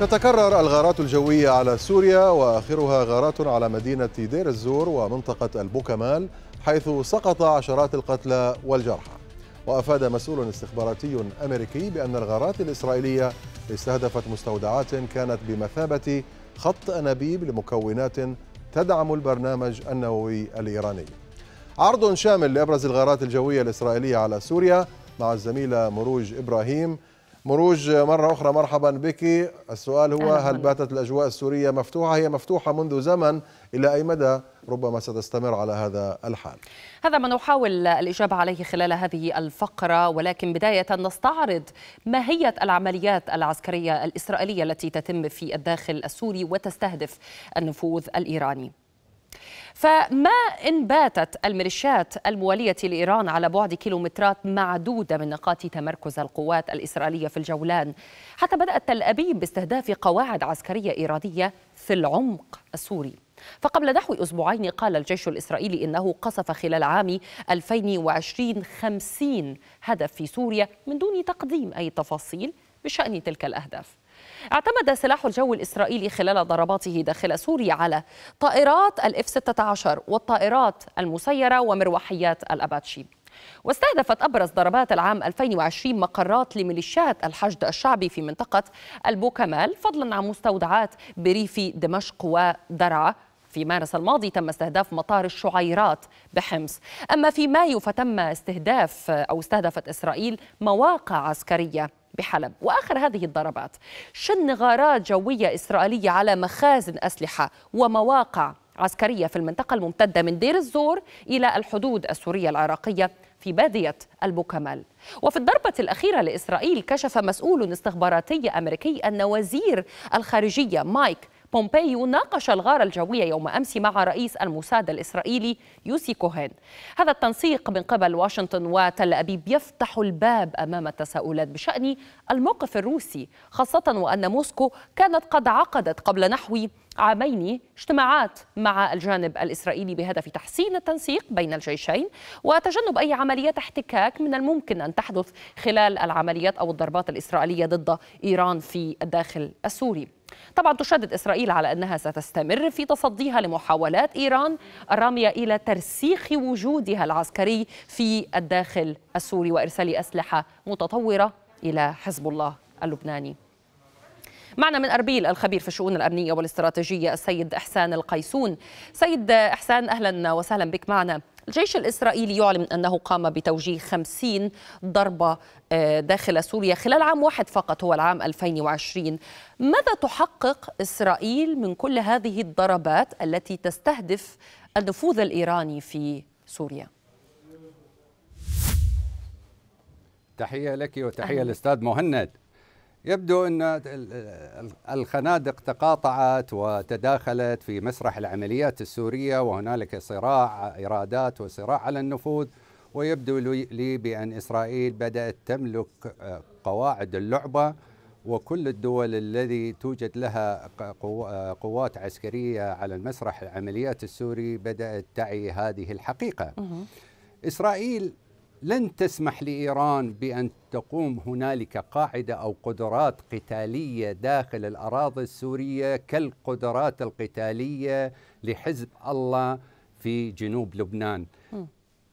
تتكرر الغارات الجوية على سوريا وآخرها غارات على مدينة دير الزور ومنطقة البوكمال حيث سقط عشرات القتلى والجرحى وأفاد مسؤول استخباراتي أمريكي بأن الغارات الإسرائيلية استهدفت مستودعات كانت بمثابة خط أنابيب لمكونات تدعم البرنامج النووي الإيراني عرض شامل لأبرز الغارات الجوية الإسرائيلية على سوريا مع الزميلة مروج إبراهيم مروج مرة أخرى مرحبا بك السؤال هو هل باتت الأجواء السورية مفتوحة هي مفتوحة منذ زمن إلى أي مدى ربما ستستمر على هذا الحال هذا ما نحاول الإجابة عليه خلال هذه الفقرة ولكن بداية نستعرض ماهية العمليات العسكرية الإسرائيلية التي تتم في الداخل السوري وتستهدف النفوذ الإيراني فما إن باتت الميليشيات الموالية لإيران على بعد كيلومترات معدودة من نقاط تمركز القوات الإسرائيلية في الجولان حتى بدأت تل أبيب باستهداف قواعد عسكرية إيرانية في العمق السوري فقبل نحو أسبوعين قال الجيش الإسرائيلي إنه قصف خلال عام 2020 50 هدف في سوريا من دون تقديم أي تفاصيل بشأن تلك الأهداف اعتمد سلاح الجو الإسرائيلي خلال ضرباته داخل سوريا على طائرات الاف 16 والطائرات المسيرة ومروحيات الأباتشي واستهدفت أبرز ضربات العام 2020 مقرات لميليشيات الحشد الشعبي في منطقة البوكمال فضلا عن مستودعات بريف دمشق ودرعا في مارس الماضي تم استهداف مطار الشعيرات بحمص أما في مايو فتم استهداف أو استهدفت إسرائيل مواقع عسكرية بحلب وآخر هذه الضربات شن غارات جوية إسرائيلية على مخازن أسلحة ومواقع عسكرية في المنطقة الممتدة من دير الزور إلى الحدود السورية العراقية في بادية البوكمال وفي الضربة الأخيرة لإسرائيل كشف مسؤول استخباراتي أمريكي أن وزير الخارجية مايك بومبيو ناقش الغارة الجوية يوم أمس مع رئيس الموساد الإسرائيلي يوسي كوهين هذا التنسيق من قبل واشنطن وتل أبيب يفتح الباب أمام التساؤلات بشأن الموقف الروسي خاصة وأن موسكو كانت قد عقدت قبل نحو عامين اجتماعات مع الجانب الإسرائيلي بهدف تحسين التنسيق بين الجيشين وتجنب أي عمليات احتكاك من الممكن أن تحدث خلال العمليات أو الضربات الإسرائيلية ضد إيران في الداخل السوري طبعا تشدد إسرائيل على أنها ستستمر في تصديها لمحاولات إيران الرامية إلى ترسيخ وجودها العسكري في الداخل السوري وإرسال أسلحة متطورة إلى حزب الله اللبناني معنا من أربيل الخبير في الشؤون الأمنية والاستراتيجية السيد إحسان القيسون سيد إحسان أهلا وسهلا بك معنا الجيش الإسرائيلي يعلن أنه قام بتوجيه 50 ضربة آه، داخل سوريا خلال عام واحد فقط هو العام 2020 ماذا تحقق إسرائيل من كل هذه الضربات التي تستهدف النفوذ الإيراني في سوريا؟ تحية لك وتحية للأستاذ مهند يبدو أن الخنادق تقاطعت وتداخلت في مسرح العمليات السورية وهنالك صراع إرادات وصراع على النفوذ ويبدو لي بأن إسرائيل بدأت تملك آه، قواعد اللعبة وكل الدول الذي توجد لها آه، قوات عسكرية على المسرح العمليات السوري بدأت تعي هذه الحقيقة إسرائيل لن تسمح لايران بان تقوم هنالك قاعده او قدرات قتاليه داخل الاراضي السوريه كالقدرات القتاليه لحزب الله في جنوب لبنان. م.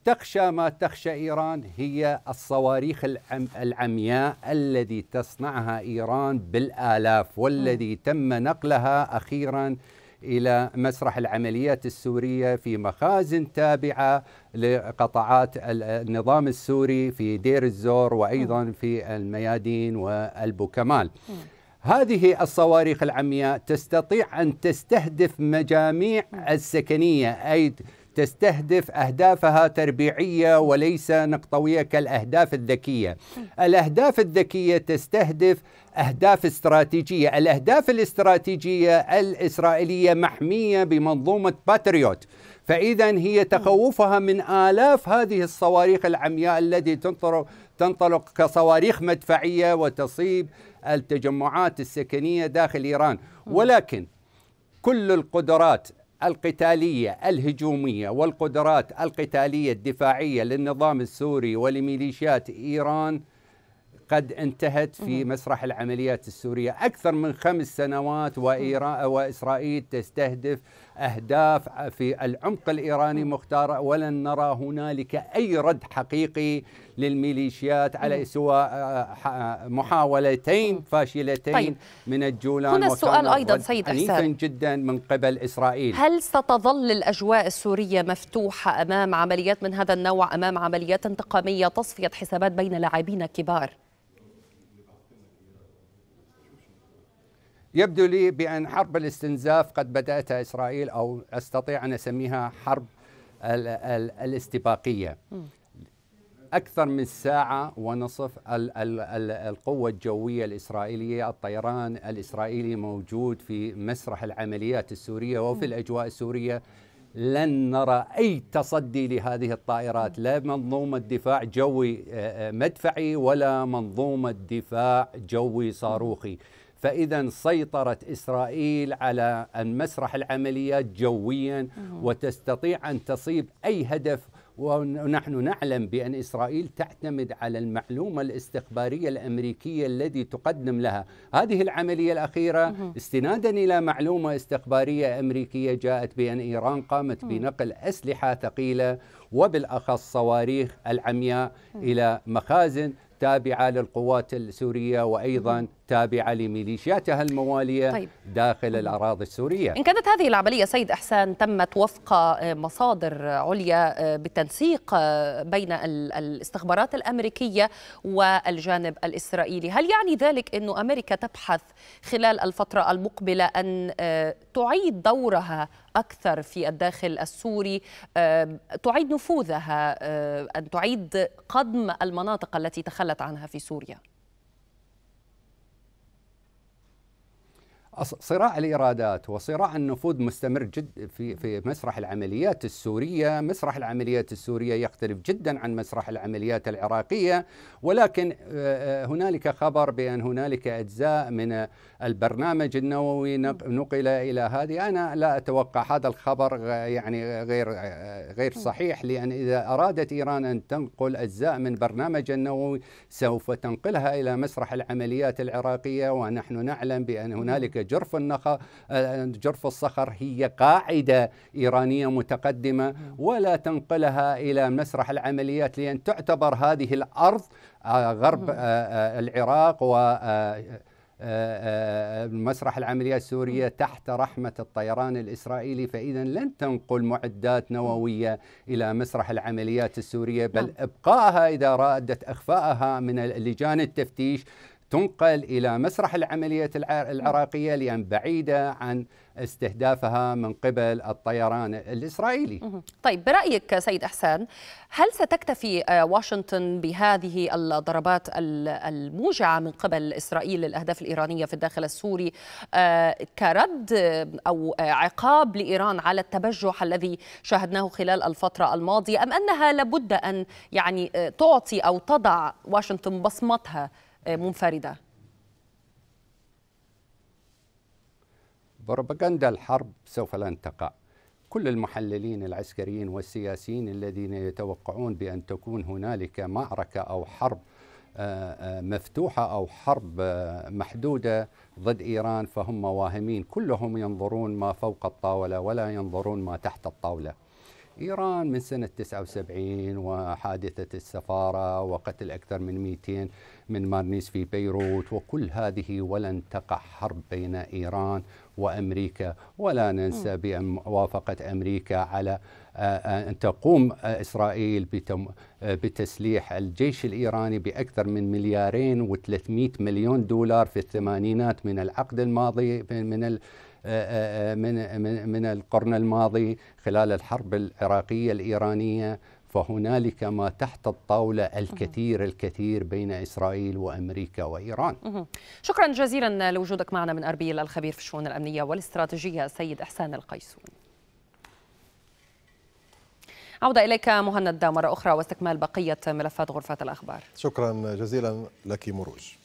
تخشى ما تخشى ايران هي الصواريخ العم العمياء الذي تصنعها ايران بالالاف والذي م. تم نقلها اخيرا الى مسرح العمليات السوريه في مخازن تابعه لقطاعات النظام السوري في دير الزور وايضا في الميادين والبوكمال. هذه الصواريخ العمياء تستطيع ان تستهدف مجاميع السكنيه اي تستهدف أهدافها تربيعية وليس نقطوية كالأهداف الذكية الأهداف الذكية تستهدف أهداف استراتيجية الأهداف الاستراتيجية الإسرائيلية محمية بمنظومة باتريوت فإذا هي تخوفها من آلاف هذه الصواريخ العمياء التي تنطلق تنطلق كصواريخ مدفعية وتصيب التجمعات السكنية داخل إيران ولكن كل القدرات القتالية الهجومية والقدرات القتالية الدفاعية للنظام السوري ولميليشيات إيران قد انتهت في مسرح العمليات السورية أكثر من خمس سنوات وإيران وإسرائيل تستهدف أهداف في العمق الإيراني مختارة ولن نرى هنالك أي رد حقيقي للميليشيات على سوى آه، محاولتين فاشلتين طيب. من الجولان هنا السؤال أيضا سيد أحسان جدا من قبل إسرائيل هل ستظل الأجواء السورية مفتوحة أمام عمليات من هذا النوع أمام عمليات انتقامية تصفية حسابات بين لاعبين كبار؟ يبدو لي بأن حرب الاستنزاف قد بدأتها إسرائيل أو أستطيع أن أسميها حرب الـ الـ الاستباقية أكثر من ساعة ونصف الـ الـ الـ القوة الجوية الإسرائيلية الطيران الإسرائيلي موجود في مسرح العمليات السورية وفي الأجواء السورية لن نرى أي تصدي لهذه الطائرات لا منظومة دفاع جوي آه، آه، مدفعي ولا منظومة دفاع جوي صاروخي فإذا سيطرت إسرائيل على مسرح العمليات جويا وتستطيع أن تصيب أي هدف ونحن نعلم بأن إسرائيل تعتمد على المعلومة الاستخبارية الأمريكية التي تقدم لها هذه العملية الأخيرة استنادا إلى معلومة استخبارية أمريكية جاءت بأن إيران قامت بنقل أسلحة ثقيلة وبالأخص صواريخ العمياء إلى مخازن تابعة للقوات السورية وأيضا تابعه لميليشياتها الموالية طيب. داخل الأراضي السورية إن كانت هذه العملية سيد إحسان تمت وفق آه، مصادر آه، عليا آه، بالتنسيق بين الاستخبارات الأمريكية والجانب الإسرائيلي هل يعني ذلك أن أمريكا تبحث خلال الفترة المقبلة أن تعيد دورها أكثر في الداخل السوري تعيد نفوذها أن تعيد قدم المناطق التي تخلت عنها في سوريا صراع الايرادات وصراع النفوذ مستمر جد في في مسرح العمليات السوريه، مسرح العمليات السوريه يختلف جدا عن مسرح العمليات العراقيه، ولكن هنالك خبر بان هنالك اجزاء من البرنامج النووي نقل الى هذه، انا لا اتوقع هذا الخبر يعني غير غير صحيح لان اذا ارادت ايران ان تنقل اجزاء من برنامج النووي سوف تنقلها الى مسرح العمليات العراقيه ونحن نعلم بان هنالك جرف النخ آه، جرف الصخر هي قاعده ايرانيه متقدمه ولا تنقلها الى مسرح العمليات لان تعتبر هذه الارض آه، غرب آه، العراق و مسرح العمليات السورية تحت رحمة الطيران الإسرائيلي فإذا لن تنقل معدات نووية إلى مسرح العمليات السورية بل نعم. إبقائها إذا رادت إخفائها من لجان التفتيش تنقل الى مسرح العمليات العراقيه لان بعيده عن استهدافها من قبل الطيران الاسرائيلي. طيب برايك سيد احسان هل ستكتفي آه، واشنطن بهذه الضربات الموجعه من قبل اسرائيل للاهداف الايرانيه في الداخل السوري آه، كرد آه، او عقاب لايران على التبجح الذي شاهدناه خلال الفتره الماضيه ام انها لابد ان يعني تعطي او تضع واشنطن بصمتها آه، منفرده بروباغندا الحرب سوف لن تقع كل المحللين العسكريين والسياسيين الذين يتوقعون بان تكون هنالك معركه او حرب آه، آه، مفتوحه او حرب محدوده ضد ايران فهم واهمين كلهم ينظرون ما فوق الطاوله ولا ينظرون ما تحت الطاوله إيران من سنة 79 وحادثة السفارة وقتل أكثر من 200 من مارنيس في بيروت وكل هذه ولن تقع حرب بين إيران وأمريكا ولا ننسى بأن وافقت أمريكا على آه، آه، أن تقوم آه، إسرائيل بتسليح الجيش الإيراني بأكثر من مليارين و300 مليون دولار في الثمانينات من العقد الماضي من آه، آه، آه، من من من القرن الماضي خلال الحرب العراقيه الايرانيه فهنالك ما تحت الطاولة الكثير الكثير بين إسرائيل وأمريكا وإيران شكرا جزيلا لوجودك معنا من أربيل الخبير في الشؤون الأمنية والاستراتيجية السيد إحسان القيسون عودة إليك مهند مرة أخرى واستكمال بقية ملفات غرفة الأخبار شكرا جزيلا لك مروج